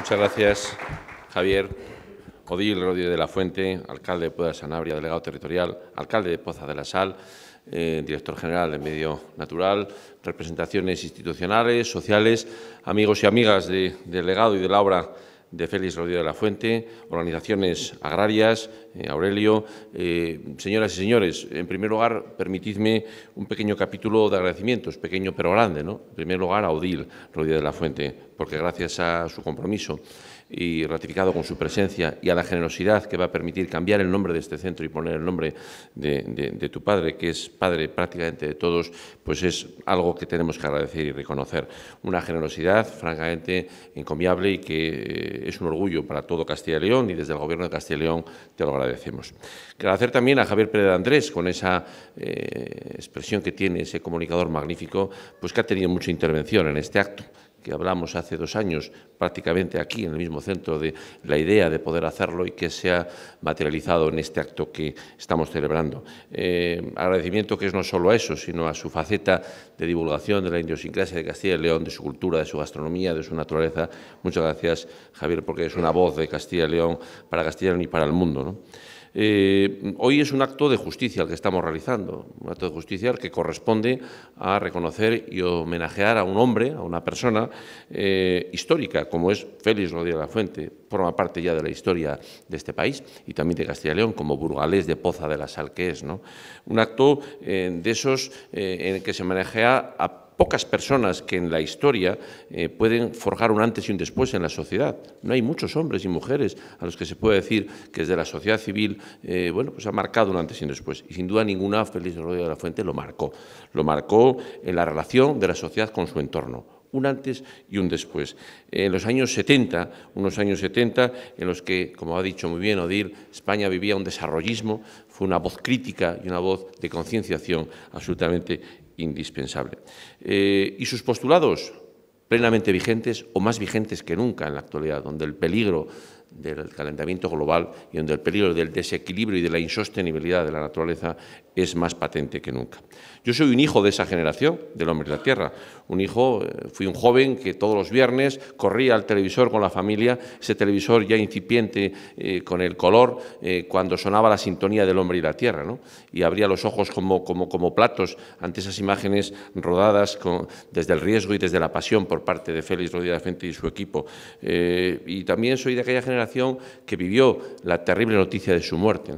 Muchas gracias, Javier. Odil Rodríguez de la Fuente, alcalde de Puebla Sanabria, delegado territorial, alcalde de Poza de la Sal, eh, director general de Medio Natural, representaciones institucionales, sociales, amigos y amigas del legado y de la obra de Félix Rodríguez de la Fuente, organizaciones agrarias, eh, Aurelio. Eh, señoras y señores, en primer lugar, permitidme un pequeño capítulo de agradecimientos, pequeño pero grande. ¿no? En primer lugar, a Odil Rodríguez de la Fuente, porque gracias a su compromiso y ratificado con su presencia y a la generosidad que va a permitir cambiar el nombre de este centro y poner el nombre de, tu padre, que es padre prácticamente de todos, pues es algo que tenemos que agradecer y reconocer. Una generosidad francamente encomiable y que eh, es un orgullo para todo Castilla y León y desde el Gobierno de Castilla y León te lo agradecemos. Agradecer también a Javier Pérez de Andrés con esa eh, expresión que tiene, ese comunicador magnífico, pues que ha tenido mucha intervención en este acto que hablamos hace dos años prácticamente aquí en el mismo centro de la idea de poder hacerlo y que se ha materializado en este acto que estamos celebrando. Eh, agradecimiento que es no solo a eso, sino a su faceta de divulgación de la idiosincrasia de Castilla y León, de su cultura, de su gastronomía, de su naturaleza. Muchas gracias, Javier, porque es una voz de Castilla y León para Castilla y y para el mundo. ¿no? Eh, hoy es un acto de justicia el que estamos realizando, un acto de justicia el que corresponde a reconocer y homenajear a un hombre, a una persona eh, histórica, como es Félix Rodríguez de la Fuente, forma parte ya de la historia de este país y también de Castilla y León, como burgalés de Poza de la Sal que es. ¿no? Un acto eh, de esos en el que se homenajea a pocas personas que en la historia eh, pueden forjar un antes y un después en la sociedad. No hay muchos hombres y mujeres a los que se puede decir que desde la sociedad civil eh, bueno, pues ha marcado un antes y un después. Y sin duda ninguna, Félix Rodríguez de la Fuente lo marcó. Lo marcó en la relación de la sociedad con su entorno un antes y un después. En los años 70, unos años 70 en los que, como ha dicho muy bien Odir, España vivía un desarrollismo, fue una voz crítica y una voz de concienciación absolutamente indispensable. Eh, y sus postulados plenamente vigentes o más vigentes que nunca en la actualidad, donde el peligro del calentamiento global y donde el peligro del desequilibrio y de la insostenibilidad de la naturaleza es más patente que nunca. Yo soy un hijo de esa generación, del hombre y la Tierra. Un hijo, eh, fui un joven que todos los viernes corría al televisor con la familia, ese televisor ya incipiente eh, con el color, eh, cuando sonaba la sintonía del hombre y la Tierra, ¿no? y abría los ojos como, como, como platos ante esas imágenes rodadas con, desde el riesgo y desde la pasión por parte de Félix Rodríguez Fente y su equipo. y también soy de aquella generación que vivió la terrible noticia de su muerte.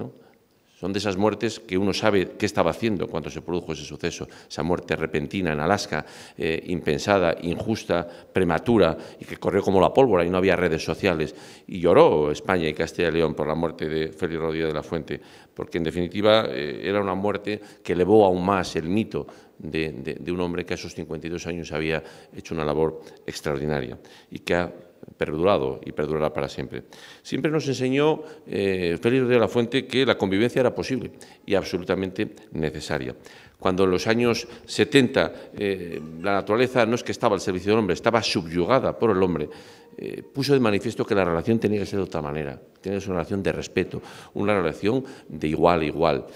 Son de esas muertes que uno sabe qué estaba haciendo cuando se produjo ese suceso, esa muerte repentina en Alaska, eh, impensada, injusta, prematura, y que corrió como la pólvora y no había redes sociales. Y lloró España y Castilla y León por la muerte de Félix Rodríguez de la Fuente, porque en definitiva eh, era una muerte que elevó aún más el mito de, un hombre que a sus 52 años había hecho una labor extraordinaria y que ha perdurado y perdurará para siempre. Siempre nos enseñó eh, Félix de la Fuente que la convivencia era posible y absolutamente necesaria. Cuando en los años 70 eh, la naturaleza no es que estaba al servicio del hombre, estaba subyugada por el hombre, eh, puso de manifiesto que la relación tenía que ser de otra manera, tenía que ser una relación de respeto, una relación de igual a igual.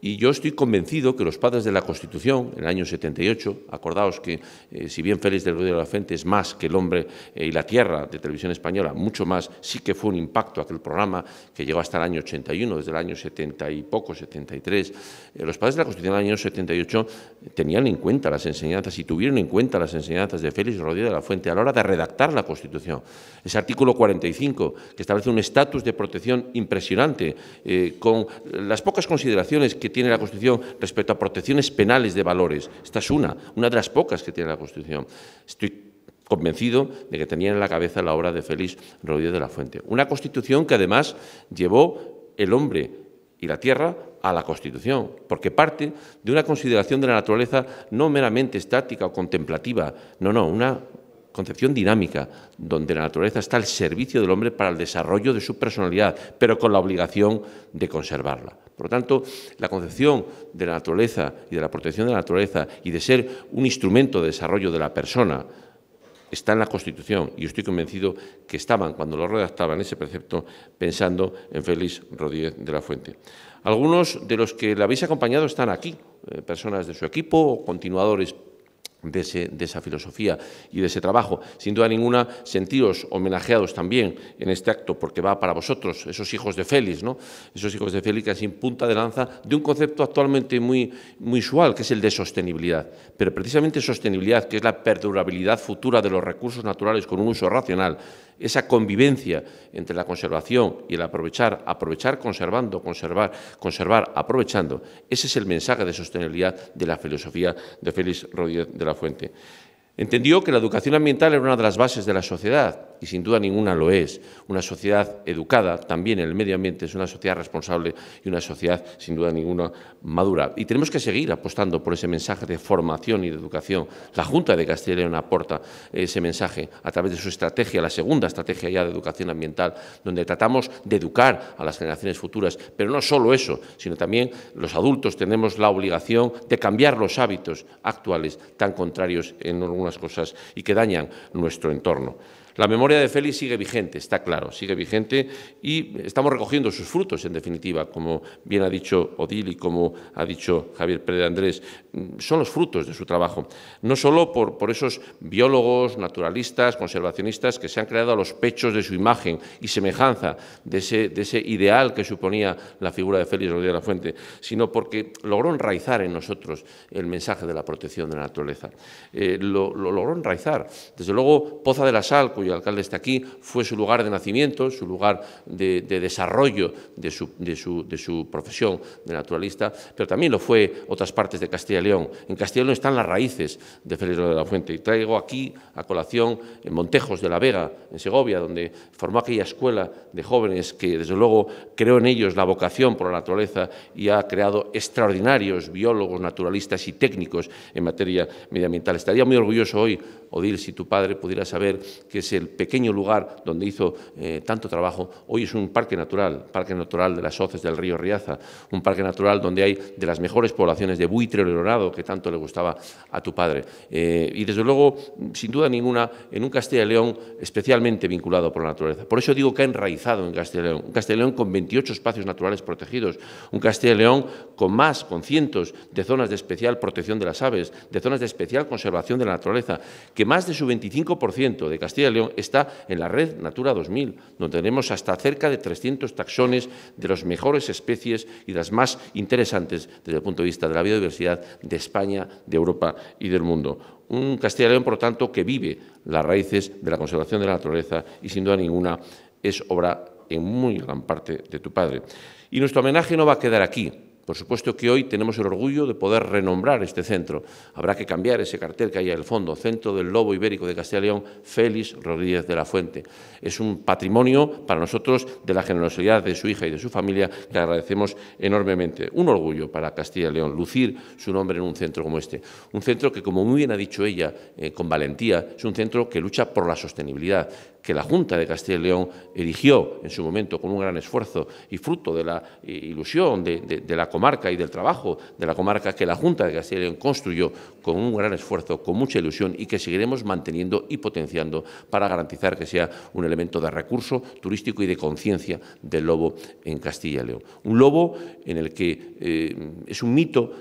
Y yo estoy convencido que los padres de la Constitución, en el año 78, acordaos que eh, si bien Félix del Rodríguez de la Fuente es más que el hombre eh, y la tierra de televisión española, mucho más, sí que fue un impacto aquel programa que llegó hasta el año 81, desde el año 70 y poco, 73. Eh, los padres de la Constitución en el año 78 tenían en cuenta las enseñanzas y tuvieron en cuenta las enseñanzas de Félix Rodríguez de la Fuente a la hora de redactar la Constitución. Ese artículo 45 que establece un estatus de protección impresionante, con las pocas consideraciones que tiene la Constitución respecto a protecciones penales de valores. Esta es una, una de las pocas que tiene la Constitución. Estoy convencido de que tenía en la cabeza la obra de Félix Rodríguez de la Fuente. Una constitución que además llevó el hombre y la tierra a la Constitución, porque parte de una consideración de la naturaleza no meramente estática o contemplativa, no, no, una concepción dinámica, donde la naturaleza está al servicio del hombre para el desarrollo de su personalidad, pero con la obligación de conservarla. Por lo tanto, la concepción de la naturaleza y de la protección de la naturaleza y de ser un instrumento de desarrollo de la persona está en la Constitución y estoy convencido que estaban, cuando lo redactaban ese precepto, pensando en Félix Rodríguez de la Fuente. Algunos de los que le habéis acompañado están aquí, eh, personas de su equipo o continuadores de, esa filosofía y de ese trabajo. Sin duda ninguna, sentiros homenajeados también en este acto, porque va para vosotros, esos hijos de Félix, ¿no? esos hijos de Félix que sin punta de lanza de un concepto actualmente muy, muy usual, que es el de sostenibilidad. Pero precisamente sostenibilidad, que es la perdurabilidad futura de los recursos naturales con un uso racional, esa convivencia entre la conservación y el aprovechar, aprovechar conservando, conservar, conservar aprovechando, ese es el mensaje de sostenibilidad de la filosofía de Félix Rodríguez de la Fuente. Entendió que la educación ambiental era una de las bases de la sociedad y sin duda ninguna lo es. Una sociedad educada también en el medio ambiente es una sociedad responsable y una sociedad sin duda ninguna madura. Y tenemos que seguir apostando por ese mensaje de formación y de educación. La Junta de Castilla y León aporta ese mensaje a través de su estrategia, la segunda estrategia ya de educación ambiental, donde tratamos de educar a las generaciones futuras. Pero no solo eso, sino también los adultos tenemos la obligación de cambiar los hábitos actuales tan contrarios en algunas cosas y que dañan nuestro entorno. La memoria de Félix sigue vigente, está claro, sigue vigente y estamos recogiendo sus frutos, en definitiva, como bien ha dicho Odil y como ha dicho Javier Pérez de Andrés, mm, son los frutos de su trabajo, no solo por, por esos biólogos, naturalistas, conservacionistas que se han creado a los pechos de su imagen y semejanza de ese, de ese ideal que suponía la figura de Félix Rodríguez de la Fuente, sino porque logró enraizar en nosotros el mensaje de la protección de la naturaleza. Eh, lo, lo, logró enraizar. Desde luego, Poza de la Sal, cuyo el alcalde está aquí, fue su lugar de nacimiento, su lugar de, desarrollo de su, profesión de naturalista, pero también lo fue otras partes de Castilla y León. En Castilla y León están las raíces de Félix de la Fuente. Y traigo aquí a colación en Montejos de la Vega, en Segovia, donde formó aquella escuela de jóvenes que, desde luego, creó en ellos la vocación por la naturaleza y ha creado extraordinarios biólogos, naturalistas y técnicos en materia medioambiental. Estaría muy orgulloso hoy, Odil, si tu padre pudiera saber que se el pequeño lugar donde hizo eh, tanto trabajo, hoy es un parque natural, parque natural de las hoces del río Riaza, un parque natural donde hay de las mejores poblaciones de buitre olorado que tanto le gustaba a tu padre. Eh, y desde luego, sin duda ninguna, en un Castilla y León especialmente vinculado por la naturaleza. Por eso digo que ha enraizado en Castilla y León, un Castilla y León con 28 espacios naturales protegidos, un Castilla y León con más, con cientos de zonas de especial protección de las aves, de zonas de especial conservación de la naturaleza, que más de su 25% de Castilla y León está en la red Natura 2000, donde tenemos hasta cerca de 300 taxones de las mejores especies y las más interesantes desde el punto de vista de la biodiversidad de España, de Europa y del mundo. Un Castilla León, por lo tanto, que vive las raíces de la conservación de la naturaleza y sin duda ninguna es obra en muy gran parte de tu padre. Y nuestro homenaje no va a quedar aquí. Por supuesto que hoy tenemos el orgullo de poder renombrar este centro. Habrá que cambiar ese cartel que hay al fondo, Centro del Lobo Ibérico de Castilla y León, Félix Rodríguez de la Fuente. Es un patrimonio para nosotros de la generosidad de su hija y de su familia que agradecemos enormemente. Un orgullo para Castilla y León, lucir su nombre en un centro como este. Un centro que, como muy bien ha dicho ella eh, con valentía, es un centro que lucha por la sostenibilidad, que la Junta de Castilla y León erigió en su momento con un gran esfuerzo y fruto de la eh, ilusión de, la comarca y del trabajo de la comarca que la Junta de Castilla y León construyó con un gran esfuerzo, con mucha ilusión y que seguiremos manteniendo y potenciando para garantizar que sea un elemento de recurso turístico y de conciencia del lobo en Castilla y León. Un lobo en el que eh, es un mito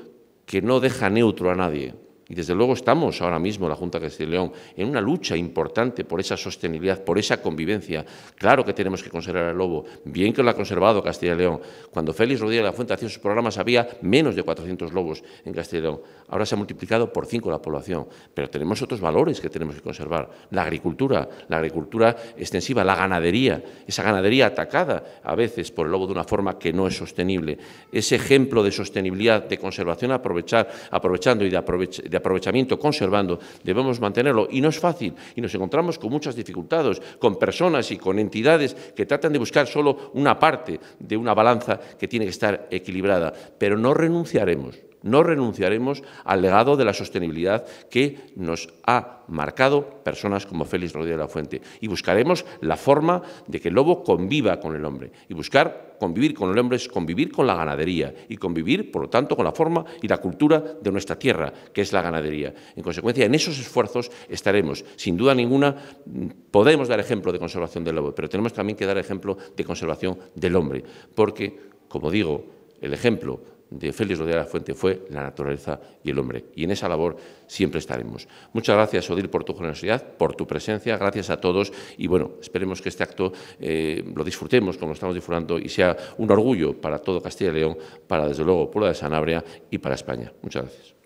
que no deja neutro a nadie, y desde luego estamos ahora mismo, la Junta de Castilla y León, en una lucha importante por esa sostenibilidad, por esa convivencia. Claro que tenemos que conservar el lobo, bien que lo ha conservado Castilla y León. Cuando Félix Rodríguez de la Fuente hacía sus programas había menos de 400 lobos en Castilla y León. Ahora se ha multiplicado por cinco la población, pero tenemos otros valores que tenemos que conservar. La agricultura, la agricultura extensiva, la ganadería, esa ganadería atacada a veces por el lobo de una forma que no es sostenible. Ese ejemplo de sostenibilidad, de conservación, aprovechar, aprovechando y de aprovechar aprovechamiento conservando, debemos mantenerlo. Y no es fácil, y nos encontramos con muchas dificultades, con personas y con entidades que tratan de buscar solo una parte de una balanza que tiene que estar equilibrada. Pero no renunciaremos no renunciaremos al legado de la sostenibilidad que nos ha marcado personas como Félix Rodríguez de la Fuente y buscaremos la forma de que el lobo conviva con el hombre y buscar convivir con el hombre es convivir con la ganadería y convivir, por lo tanto, con la forma y la cultura de nuestra tierra, que es la ganadería. En consecuencia, en esos esfuerzos estaremos. Sin duda ninguna, podemos dar ejemplo de conservación del lobo, pero tenemos también que dar ejemplo de conservación del hombre, porque, como digo, el ejemplo de Félix Rodríguez de la Fuente fue la naturaleza y el hombre. Y en esa labor siempre estaremos. Muchas gracias, Odil, por tu generosidad, por tu presencia. Gracias a todos. Y bueno, esperemos que este acto eh, lo disfrutemos como lo estamos disfrutando y sea un orgullo para todo Castilla y León, para desde luego Puebla de Sanabria y para España. Muchas gracias.